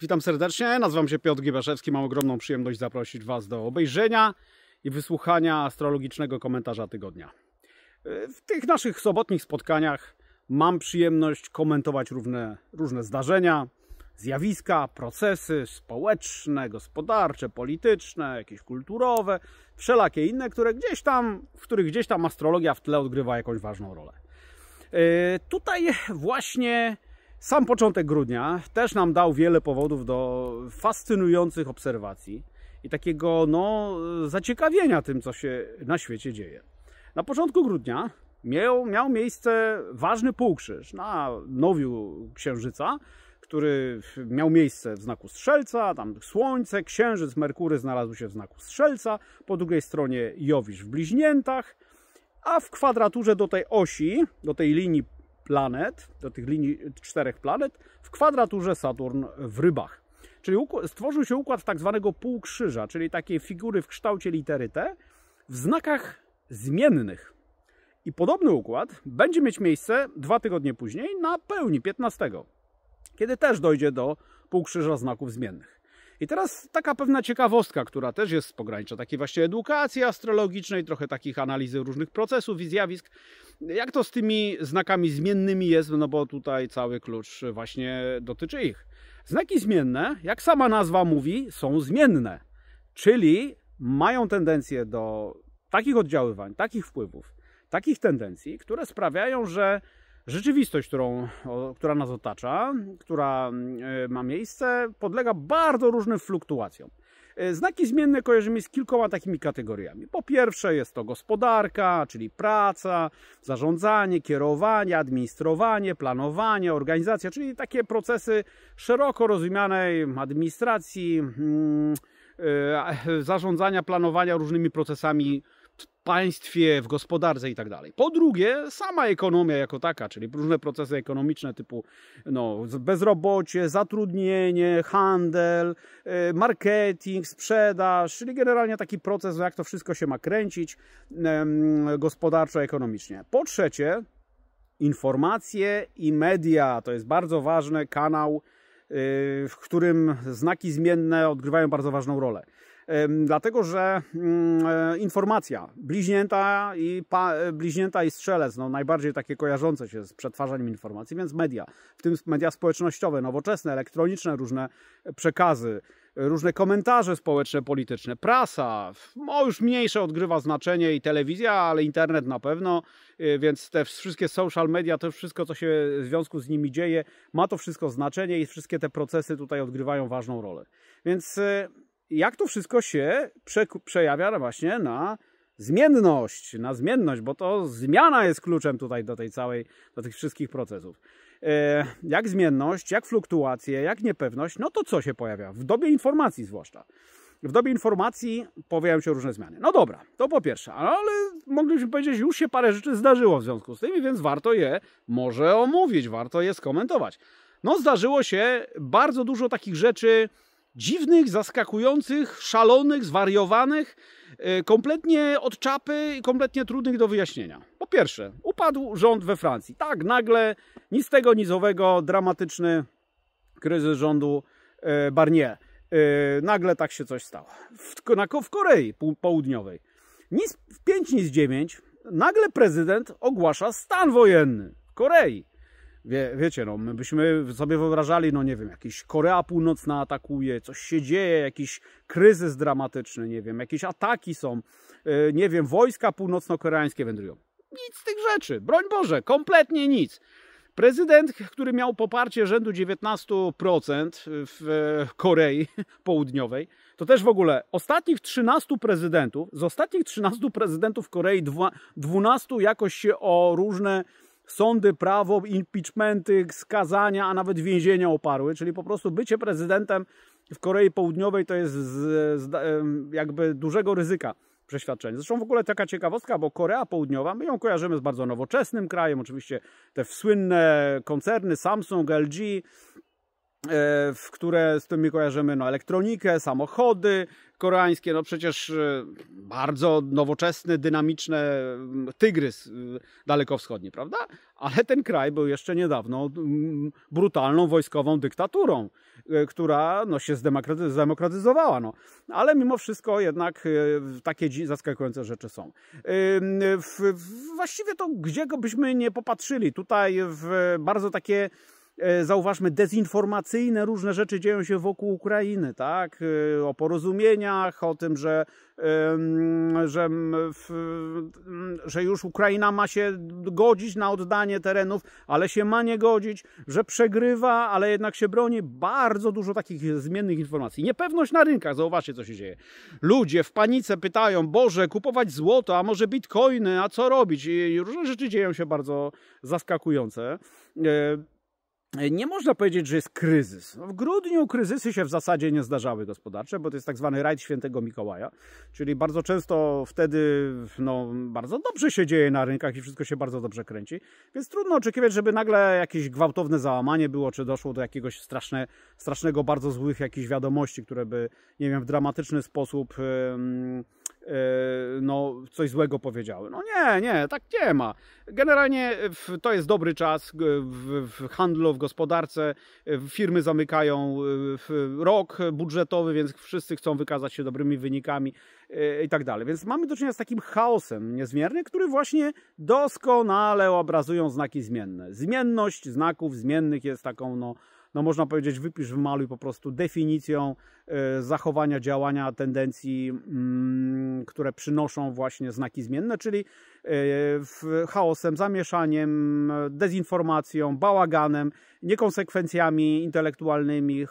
Witam serdecznie, nazywam się Piotr Gibaszewski, mam ogromną przyjemność zaprosić Was do obejrzenia i wysłuchania astrologicznego komentarza tygodnia. E, w tych naszych sobotnich spotkaniach mam przyjemność komentować różne, różne zdarzenia, zjawiska, procesy społeczne, gospodarcze, polityczne, jakieś kulturowe, wszelakie inne, które gdzieś tam, w których gdzieś tam astrologia w tle odgrywa jakąś ważną rolę. E, tutaj właśnie sam początek grudnia też nam dał wiele powodów do fascynujących obserwacji i takiego no, zaciekawienia tym, co się na świecie dzieje. Na początku grudnia miał, miał miejsce ważny półkrzyż na nowiu Księżyca, który miał miejsce w znaku Strzelca, tam Słońce, Księżyc, Merkury znalazły się w znaku Strzelca, po drugiej stronie Jowisz w Bliźniętach, a w kwadraturze do tej osi, do tej linii planet, do tych linii czterech planet, w kwadraturze Saturn w rybach. Czyli stworzył się układ tak zwanego półkrzyża, czyli takie figury w kształcie litery T w znakach zmiennych. I podobny układ będzie mieć miejsce dwa tygodnie później na pełni 15, kiedy też dojdzie do półkrzyża znaków zmiennych. I teraz taka pewna ciekawostka, która też jest z pogranicza takiej właśnie edukacji astrologicznej, trochę takich analizy różnych procesów i zjawisk. Jak to z tymi znakami zmiennymi jest, no bo tutaj cały klucz właśnie dotyczy ich. Znaki zmienne, jak sama nazwa mówi, są zmienne, czyli mają tendencję do takich oddziaływań, takich wpływów, takich tendencji, które sprawiają, że rzeczywistość, którą, która nas otacza, która e, ma miejsce, podlega bardzo różnym fluktuacjom. E, znaki zmienne kojarzymy z kilkoma takimi kategoriami. Po pierwsze jest to gospodarka, czyli praca, zarządzanie, kierowanie, administrowanie, planowanie, organizacja, czyli takie procesy szeroko rozumianej administracji, mm, e, zarządzania, planowania różnymi procesami państwie, w gospodarce i tak dalej. Po drugie, sama ekonomia jako taka, czyli różne procesy ekonomiczne typu no, bezrobocie, zatrudnienie, handel, y, marketing, sprzedaż, czyli generalnie taki proces, jak to wszystko się ma kręcić gospodarczo, ekonomicznie. Po trzecie, informacje i media to jest bardzo ważny kanał, y, w którym znaki zmienne odgrywają bardzo ważną rolę dlatego że mm, e, informacja bliźnięta i, pa, e, bliźnięta i strzelec, no najbardziej takie kojarzące się z przetwarzaniem informacji, więc media, w tym media społecznościowe, nowoczesne, elektroniczne, różne przekazy, różne komentarze społeczne, polityczne, prasa, no już mniejsze odgrywa znaczenie i telewizja, ale internet na pewno, e, więc te wszystkie social media, to wszystko, co się w związku z nimi dzieje, ma to wszystko znaczenie i wszystkie te procesy tutaj odgrywają ważną rolę. Więc jak to wszystko się przejawia właśnie na zmienność, na zmienność, bo to zmiana jest kluczem tutaj do tej całej, do tych wszystkich procesów. E, jak zmienność, jak fluktuacje, jak niepewność, no to co się pojawia? W dobie informacji zwłaszcza. W dobie informacji pojawiają się różne zmiany. No dobra, to po pierwsze, ale moglibyśmy powiedzieć, już się parę rzeczy zdarzyło w związku z tym, więc warto je może omówić, warto je skomentować. No zdarzyło się bardzo dużo takich rzeczy, dziwnych, zaskakujących, szalonych, zwariowanych, e, kompletnie od czapy i kompletnie trudnych do wyjaśnienia. Po pierwsze, upadł rząd we Francji. Tak, nagle, nic tego, nizowego, dramatyczny kryzys rządu e, Barnier. E, nagle tak się coś stało. W, w Korei Południowej. Nic, w 5, nic 9 nagle prezydent ogłasza stan wojenny w Korei. Wie, wiecie, no, my byśmy sobie wyobrażali, no nie wiem, jakiś Korea Północna atakuje, coś się dzieje, jakiś kryzys dramatyczny, nie wiem, jakieś ataki są, yy, nie wiem, wojska północno-koreańskie wędrują. Nic z tych rzeczy, broń Boże, kompletnie nic. Prezydent, który miał poparcie rzędu 19% w e, Korei Południowej, to też w ogóle ostatnich 13 prezydentów, z ostatnich 13 prezydentów Korei 12 jakoś się o różne sądy, prawo, impeachmenty, skazania, a nawet więzienia oparły, czyli po prostu bycie prezydentem w Korei Południowej to jest z, z, jakby dużego ryzyka przeświadczenie. Zresztą w ogóle taka ciekawostka, bo Korea Południowa, my ją kojarzymy z bardzo nowoczesnym krajem, oczywiście te słynne koncerny Samsung, LG, e, w które z tymi kojarzymy no, elektronikę, samochody, koreańskie, no przecież e, bardzo nowoczesne, dynamiczne tygrys e, dalekowschodni, prawda? Ale ten kraj był jeszcze niedawno brutalną wojskową dyktaturą, e, która no, się zdemokratyzowała. No. Ale mimo wszystko jednak takie zaskakujące rzeczy są. Właściwie to gdzie byśmy nie popatrzyli, tutaj w bardzo takie E, zauważmy, dezinformacyjne różne rzeczy dzieją się wokół Ukrainy, tak? E, o porozumieniach, o tym, że, że, że już Ukraina ma się godzić na oddanie terenów, ale się ma nie godzić, że przegrywa, ale jednak się broni. Bardzo dużo takich zmiennych informacji. Niepewność na rynkach, zauważcie, co się dzieje. Ludzie w panice pytają, Boże, kupować złoto, a może bitcoiny, a co robić? I różne rzeczy dzieją się bardzo zaskakujące. E, nie można powiedzieć, że jest kryzys. No, w grudniu kryzysy się w zasadzie nie zdarzały gospodarcze, bo to jest tak zwany rajd świętego Mikołaja, czyli bardzo często wtedy no, bardzo dobrze się dzieje na rynkach i wszystko się bardzo dobrze kręci, więc trudno oczekiwać, żeby nagle jakieś gwałtowne załamanie było, czy doszło do jakiegoś straszne, strasznego, bardzo złych jakichś wiadomości, które by, nie wiem, w dramatyczny sposób... Yy, E, no, coś złego powiedziały. No nie, nie, tak nie ma. Generalnie e, to jest dobry czas w, handlu, w gospodarce. E, firmy zamykają rok budżetowy, więc wszyscy chcą wykazać się dobrymi wynikami i tak dalej. Więc mamy do czynienia z takim chaosem niezmiernym, który właśnie doskonale obrazują znaki zmienne. Zmienność znaków zmiennych jest taką, no, no można powiedzieć, wypisz, w malu po prostu definicją e, zachowania, działania, tendencji, mm, które przynoszą właśnie znaki zmienne, czyli chaosem, zamieszaniem, dezinformacją, bałaganem, niekonsekwencjami intelektualnymi.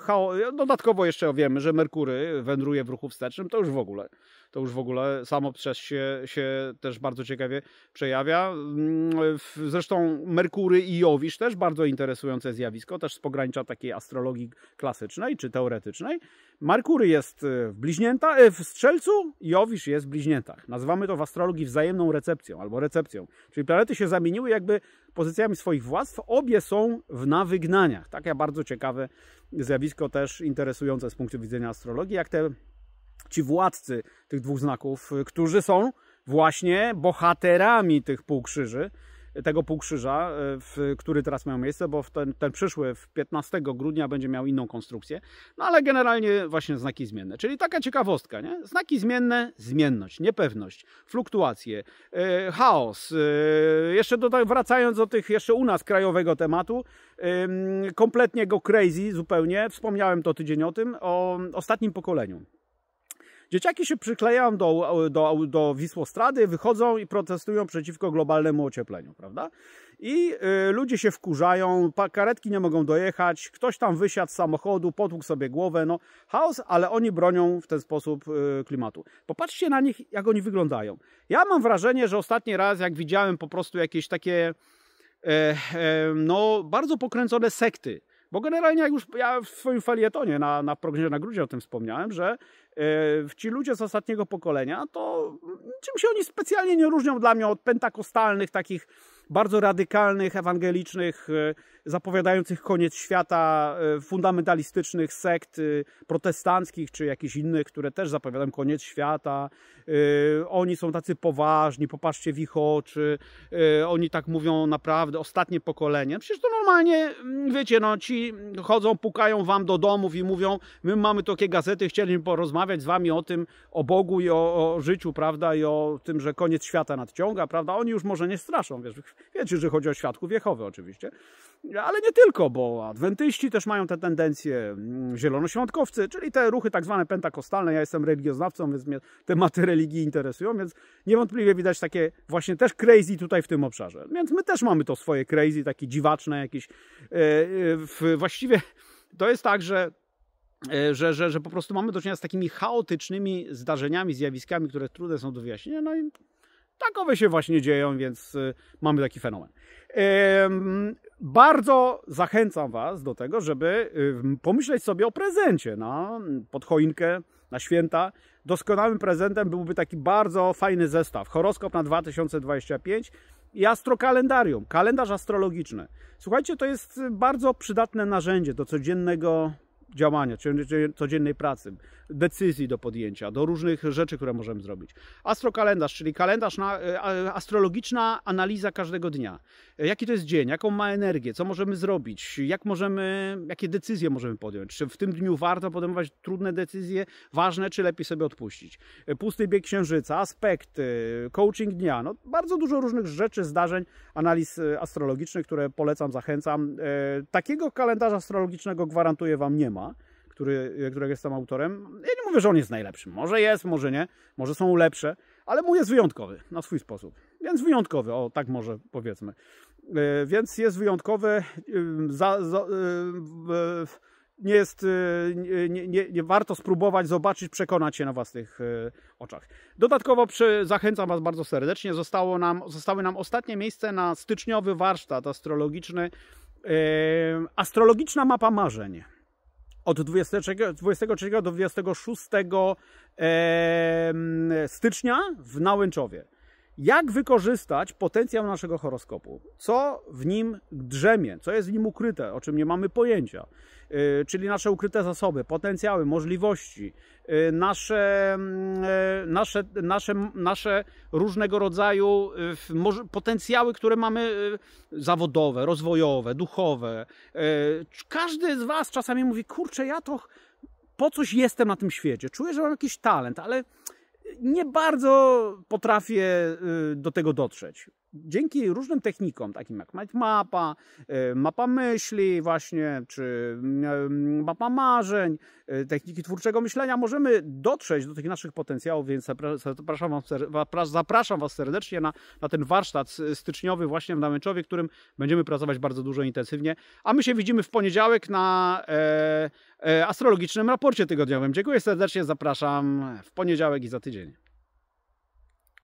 Dodatkowo jeszcze wiemy, że Merkury wędruje w ruchu wstecznym, to już w ogóle. To już w ogóle samo przez się, się też bardzo ciekawie przejawia. Mm, zresztą Merkury i Jowisz też bardzo interesujące zjawisko, też z pogranicza takiej astrologii klasycznej czy teoretycznej. Merkury jest e, w bliźnięta, e, w strzelcu, Jowisz jest w bliźniętach. Nazywamy to w astrologii wzajemną recepcją, albo recepcją. Czyli planety się zamieniły jakby pozycjami swoich władztw, obie są w nawygnaniach. Takie bardzo ciekawe zjawisko, też interesujące z punktu widzenia astrologii, jak te ci władcy tych dwóch znaków, którzy są właśnie bohaterami tych półkrzyży, tego półkrzyża, e, w, który teraz miał miejsce, bo ten, ten przyszły w 15 grudnia będzie miał inną konstrukcję. No ale generalnie właśnie znaki zmienne. Czyli taka ciekawostka, nie? Znaki zmienne, zmienność, niepewność, fluktuacje, e, chaos. E, jeszcze do, tak wracając do tych jeszcze u nas krajowego tematu, kompletnie go crazy zupełnie, wspomniałem to tydzień o tym, o ostatnim pokoleniu. Dzieciaki się przyklejają do, do, do Wisłostrady, wychodzą i protestują przeciwko globalnemu ociepleniu, prawda? I y, ludzie się wkurzają, karetki nie mogą dojechać, ktoś tam wysiadł z samochodu, potłukł sobie głowę, no chaos, ale oni bronią w ten sposób y, klimatu. Popatrzcie na nich, jak oni wyglądają. Ja mam wrażenie, że ostatni raz, jak widziałem po prostu jakieś takie e, e, no, bardzo pokręcone sekty bo generalnie jak już ja w swoim felietonie na, na prognozie na grudzie o tym wspomniałem, że yy, ci ludzie z ostatniego pokolenia, to czym się oni specjalnie nie różnią dla mnie od pentakostalnych, takich bardzo radykalnych, ewangelicznych e, zapowiadających koniec świata, e, fundamentalistycznych sekt e, protestanckich czy jakichś innych, które też zapowiadają koniec świata. E, oni są tacy poważni, popatrzcie w ich oczy, oni tak mówią naprawdę, ostatnie pokolenie. Przecież to normalnie, mm, wiecie, no ci chodzą, pukają wam do domów i mówią, my mamy takie gazety, chcieliśmy porozmawiać z wami o tym, o Bogu i o, o życiu, prawda, i o tym, że koniec świata nadciąga, prawda. Oni już może nie straszą, wiesz, wiecie, że chodzi o świadków Jehowy oczywiście, ale nie tylko, bo adwentyści też mają te tendencje, mm, zielonoświątkowcy, czyli te ruchy tak zwane pentakostalne. Ja jestem religioznawcą, więc mnie tematy religii interesują, więc niewątpliwie widać takie właśnie też crazy tutaj w tym obszarze. Więc my też mamy to swoje crazy, takie dziwaczne jakieś. E, e, właściwie to jest tak, że e, że, że, że po prostu mamy do czynienia z takimi chaotycznymi zdarzeniami, zjawiskami, które trudne są do wyjaśnienia, no i Takowe się właśnie dzieją, więc y, mamy taki fenomen. Bardzo zachęcam Was do tego, żeby y, pomyśleć sobie o prezencie na no, podchoinkę, na święta. Doskonałym prezentem byłby taki bardzo fajny zestaw. Horoskop na 2025 i astrokalendarium, kalendarz astrologiczny. Słuchajcie, to jest y, bardzo przydatne narzędzie do codziennego działania, codziennej pracy, decyzji do podjęcia, do różnych rzeczy, które możemy zrobić. Astrokalendarz, czyli kalendarz na, e, astrologiczna analiza każdego dnia. Jaki to jest dzień, jaką ma energię, co możemy zrobić, jak możemy, jakie decyzje możemy podjąć. Czy w tym dniu warto podejmować trudne decyzje, ważne, czy lepiej sobie odpuścić. Pusty bieg księżyca, aspekty, coaching dnia, no bardzo dużo różnych rzeczy, zdarzeń, analiz e, astrologicznych, które polecam, zachęcam. E, takiego kalendarza astrologicznego gwarantuję Wam nie ma. Toma, który, e, którego jestem autorem. Ja nie mówię, że on jest najlepszy. Może jest, może nie, może są lepsze, ale mój jest wyjątkowy na swój sposób. Więc wyjątkowy, o tak może powiedzmy. E, więc jest wyjątkowy, za, za, e, nie jest, nie, nie, nie, warto spróbować, zobaczyć, przekonać się na własnych oczach. Dodatkowo przy, zachęcam Was bardzo serdecznie, zostało nam, zostały nam ostatnie miejsce na styczniowy warsztat astrologiczny, astrologiczna mapa marzeń od 23, 23 do 26 stycznia w Nałęczowie jak wykorzystać potencjał naszego horoskopu, co w nim drzemie, co jest w nim ukryte, o czym nie mamy pojęcia, y, czyli nasze ukryte zasoby, potencjały, możliwości, y, nasze, mm, y, nasze, nasze, nasze różnego rodzaju potencjały, które mamy zawodowe, rozwojowe, duchowe. Każdy z Was czasami mówi: Kurczę, ja to po coś jestem na tym świecie, czuję, że mam jakiś talent, ale nie bardzo potrafię y, do tego dotrzeć dzięki różnym technikom, takim jak mapa, y, mapa myśli właśnie, czy y, mapa marzeń, y, techniki twórczego myślenia, możemy dotrzeć do tych naszych potencjałów, więc zapraszam Was, zapraszam was serdecznie na, na ten warsztat styczniowy właśnie w Namęczowie, którym będziemy pracować bardzo dużo intensywnie, a my się widzimy w poniedziałek na e, e, astrologicznym raporcie tygodniowym. Dziękuję serdecznie, zapraszam w poniedziałek i za tydzień.